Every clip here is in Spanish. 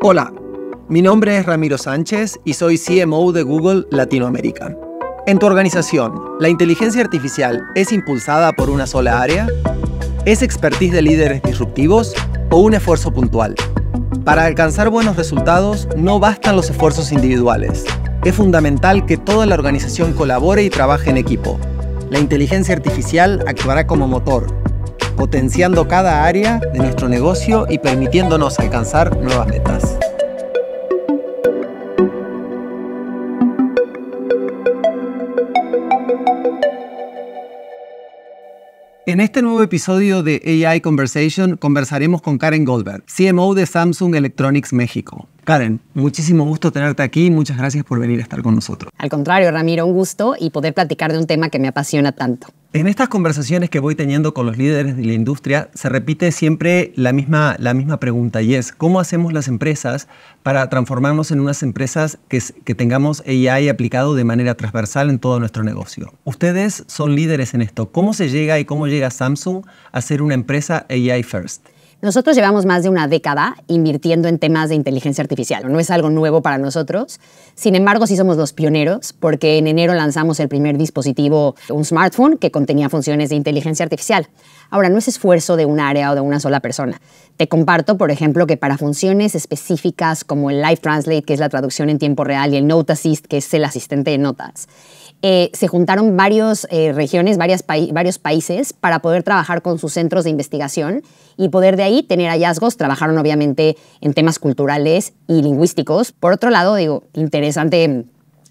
Hola, mi nombre es Ramiro Sánchez y soy CMO de Google Latinoamérica. En tu organización, ¿la inteligencia artificial es impulsada por una sola área? ¿Es expertise de líderes disruptivos o un esfuerzo puntual? Para alcanzar buenos resultados no bastan los esfuerzos individuales. Es fundamental que toda la organización colabore y trabaje en equipo. La inteligencia artificial actuará como motor, potenciando cada área de nuestro negocio y permitiéndonos alcanzar nuevas metas. En este nuevo episodio de AI Conversation conversaremos con Karen Goldberg, CMO de Samsung Electronics México. Karen, muchísimo gusto tenerte aquí y muchas gracias por venir a estar con nosotros. Al contrario, Ramiro, un gusto y poder platicar de un tema que me apasiona tanto. En estas conversaciones que voy teniendo con los líderes de la industria, se repite siempre la misma, la misma pregunta y es, ¿cómo hacemos las empresas para transformarnos en unas empresas que, que tengamos AI aplicado de manera transversal en todo nuestro negocio? Ustedes son líderes en esto. ¿Cómo se llega y cómo llega Samsung a ser una empresa AI First? Nosotros llevamos más de una década invirtiendo en temas de inteligencia artificial. No es algo nuevo para nosotros. Sin embargo, sí somos los pioneros porque en enero lanzamos el primer dispositivo, un smartphone, que contenía funciones de inteligencia artificial. Ahora, no es esfuerzo de un área o de una sola persona. Te comparto, por ejemplo, que para funciones específicas como el Live Translate, que es la traducción en tiempo real, y el Note Assist, que es el asistente de notas, eh, se juntaron eh, varias regiones, varios países para poder trabajar con sus centros de investigación y poder de ahí tener hallazgos. Trabajaron obviamente en temas culturales y lingüísticos. Por otro lado, digo, interesante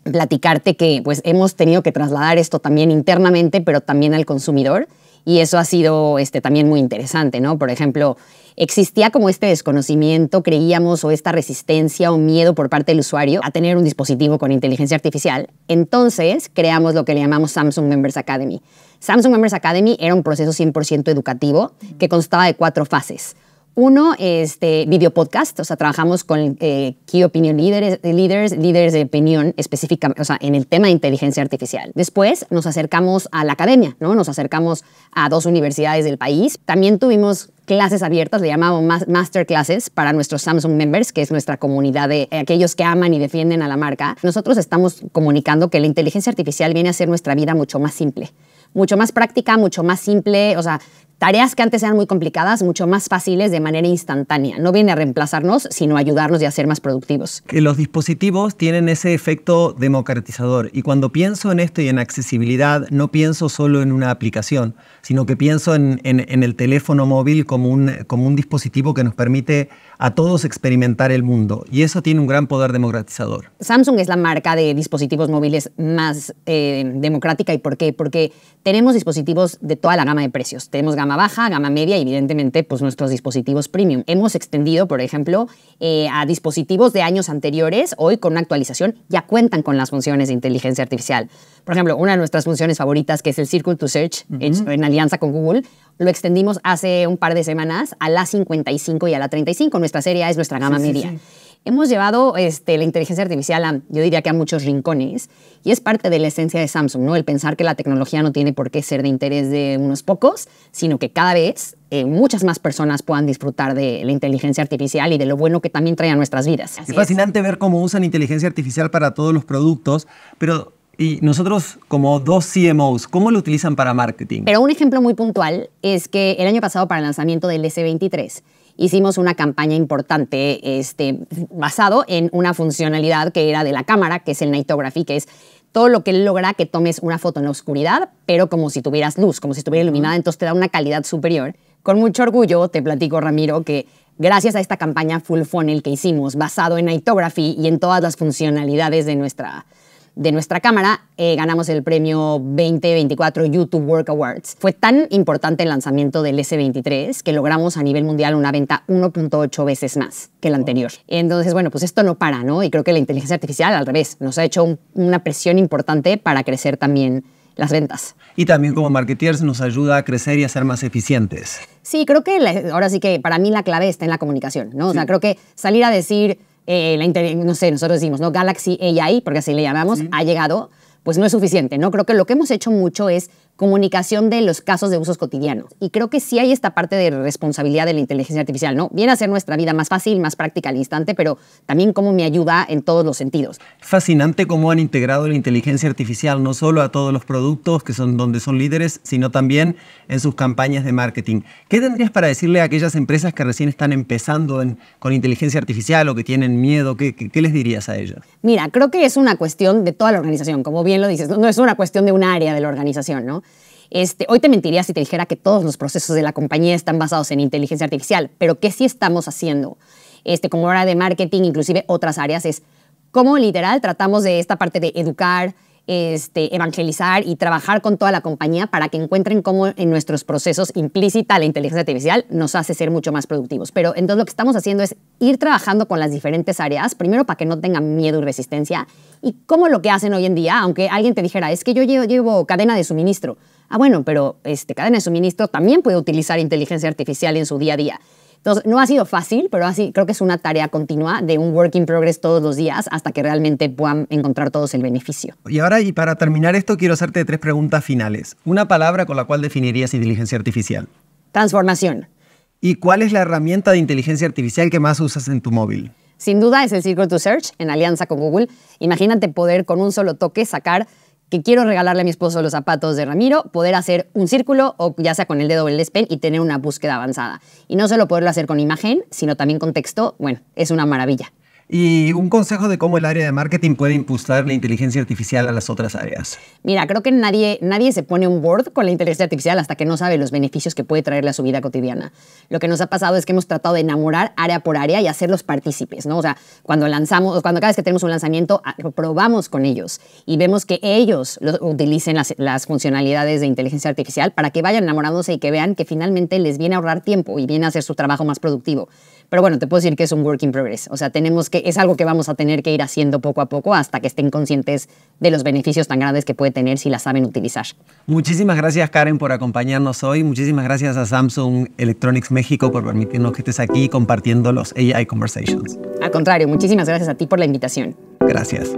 platicarte que pues hemos tenido que trasladar esto también internamente, pero también al consumidor. Y eso ha sido este, también muy interesante, ¿no? Por ejemplo, existía como este desconocimiento, creíamos, o esta resistencia o miedo por parte del usuario a tener un dispositivo con inteligencia artificial. Entonces creamos lo que le llamamos Samsung Members Academy. Samsung Members Academy era un proceso 100% educativo que constaba de cuatro fases. Uno, este, video podcast, o sea, trabajamos con eh, key opinion leaders, líderes, líderes de opinión específicamente, o sea, en el tema de inteligencia artificial. Después nos acercamos a la academia, ¿no? Nos acercamos a dos universidades del país. También tuvimos clases abiertas, le llamamos masterclasses para nuestros Samsung members, que es nuestra comunidad de eh, aquellos que aman y defienden a la marca. Nosotros estamos comunicando que la inteligencia artificial viene a hacer nuestra vida mucho más simple mucho más práctica, mucho más simple, o sea, Tareas que antes eran muy complicadas, mucho más fáciles de manera instantánea. No viene a reemplazarnos, sino a ayudarnos y a ser más productivos. Que los dispositivos tienen ese efecto democratizador. Y cuando pienso en esto y en accesibilidad, no pienso solo en una aplicación, sino que pienso en, el teléfono móvil como un, como un dispositivo que nos permite a todos experimentar el mundo. Y eso tiene un gran poder democratizador. Samsung es la marca de dispositivos móviles más eh, democrática. ¿Y por qué? Porque tenemos dispositivos de toda la gama de precios. Tenemos gama baja, gama media y evidentemente pues, nuestros dispositivos premium. Hemos extendido, por ejemplo, eh, a dispositivos de años anteriores, hoy con una actualización ya cuentan con las funciones de inteligencia artificial. Por ejemplo, una de nuestras funciones favoritas, que es el Circle to Search, en alianza con Google, lo extendimos hace un par de semanas a la 55 y a la 35. Nuestra serie es nuestra gama media. Hemos llevado este, la inteligencia artificial a, yo diría que a muchos rincones, y es parte de la esencia de Samsung, ¿no? El pensar que la tecnología no tiene por qué ser de interés de unos pocos, sino que cada vez eh, muchas más personas puedan disfrutar de la inteligencia artificial y de lo bueno que también trae a nuestras vidas. es fascinante ver cómo usan inteligencia artificial para todos los productos, pero y nosotros como dos CMOs, ¿cómo lo utilizan para marketing? Pero un ejemplo muy puntual es que el año pasado para el lanzamiento del S23 hicimos una campaña importante este, basado en una funcionalidad que era de la cámara, que es el Nightography, que es todo lo que logra que tomes una foto en la oscuridad, pero como si tuvieras luz, como si estuviera iluminada, entonces te da una calidad superior. Con mucho orgullo te platico, Ramiro, que gracias a esta campaña Full Funnel que hicimos, basado en Nightography y en todas las funcionalidades de nuestra de nuestra cámara, eh, ganamos el premio 2024 YouTube Work Awards. Fue tan importante el lanzamiento del S23 que logramos a nivel mundial una venta 1.8 veces más que la anterior. Entonces, bueno, pues esto no para, ¿no? Y creo que la inteligencia artificial, al revés, nos ha hecho una presión importante para crecer también las ventas. Y también como marketeers nos ayuda a crecer y a ser más eficientes. Sí, creo que ahora sí que para mí la clave está en la comunicación, ¿no? O sea, creo que salir a decir eh, la no sé, nosotros decimos, ¿no? Galaxy AI, porque así le llamamos, ha llegado pues no es suficiente, ¿no? Creo que lo que hemos hecho mucho es comunicación de los casos de usos cotidianos. Y creo que sí hay esta parte de responsabilidad de la inteligencia artificial, ¿no? Viene a ser nuestra vida más fácil, más práctica al instante, pero también como me ayuda en todos los sentidos. Fascinante cómo han integrado la inteligencia artificial no solo a todos los productos que son donde son líderes, sino también en sus campañas de marketing. ¿Qué tendrías para decirle a aquellas empresas que recién están empezando con inteligencia artificial o que tienen miedo? ¿Qué, les dirías a ellas? Mira, creo que es una cuestión de toda la organización. Como lo dices, no, es una cuestión de un área de la organización, ¿no? Este, hoy te mentiría si te dijera que todos los procesos de la compañía están basados en inteligencia artificial, pero ¿qué sí estamos haciendo? Este, como ahora de marketing, inclusive otras áreas, es cómo literal tratamos de esta parte de educar, este, evangelizar y trabajar con toda la compañía para que encuentren cómo en nuestros procesos implícita la inteligencia artificial nos hace ser mucho más productivos. Pero entonces lo que estamos haciendo es ir trabajando con las diferentes áreas, primero para que no tengan miedo y resistencia, y cómo lo que hacen hoy en día, aunque alguien te dijera, es que yo llevo, cadena de suministro. Ah, bueno, pero este, cadena de suministro también puede utilizar inteligencia artificial en su día a día. Entonces, no ha sido fácil, pero así creo que es una tarea continua de un work in progress todos los días hasta que realmente puedan encontrar todos el beneficio. Y ahora, y para terminar esto, quiero hacerte tres preguntas finales. Una palabra con la cual definirías inteligencia artificial. Transformación. ¿Y cuál es la herramienta de inteligencia artificial que más usas en tu móvil? Sin duda es el Circle to Search en alianza con Google. Imagínate poder con un solo toque sacar que quiero regalarle a mi esposo los zapatos de Ramiro, poder hacer un círculo o ya sea con el dedo o el y tener una búsqueda avanzada. Y no solo poderlo hacer con imagen, sino también con texto, bueno, es una maravilla y un consejo de cómo el área de marketing puede impulsar la inteligencia artificial a las otras áreas. Mira, creo que nadie, nadie se pone un board con la inteligencia artificial hasta que no sabe los beneficios que puede traerle a su vida cotidiana. Lo que nos ha pasado es que hemos tratado de enamorar área por área y hacerlos partícipes, ¿no? O sea, cuando lanzamos, cuando cada vez que tenemos un lanzamiento, ah, probamos con ellos y vemos que ellos lo, utilicen las, las funcionalidades de inteligencia artificial para que vayan enamorándose y que vean que finalmente les viene a ahorrar tiempo y viene a hacer su trabajo más productivo. Pero bueno, te puedo decir que es un work in progress. O sea, tenemos que es algo que vamos a tener que ir haciendo poco a poco hasta que estén conscientes de los beneficios tan grandes que puede tener si la saben utilizar. Muchísimas gracias Karen por acompañarnos hoy. Muchísimas gracias a Samsung Electronics México por permitirnos que estés aquí compartiendo los AI Conversations. Al contrario, muchísimas gracias a ti por la invitación. Gracias.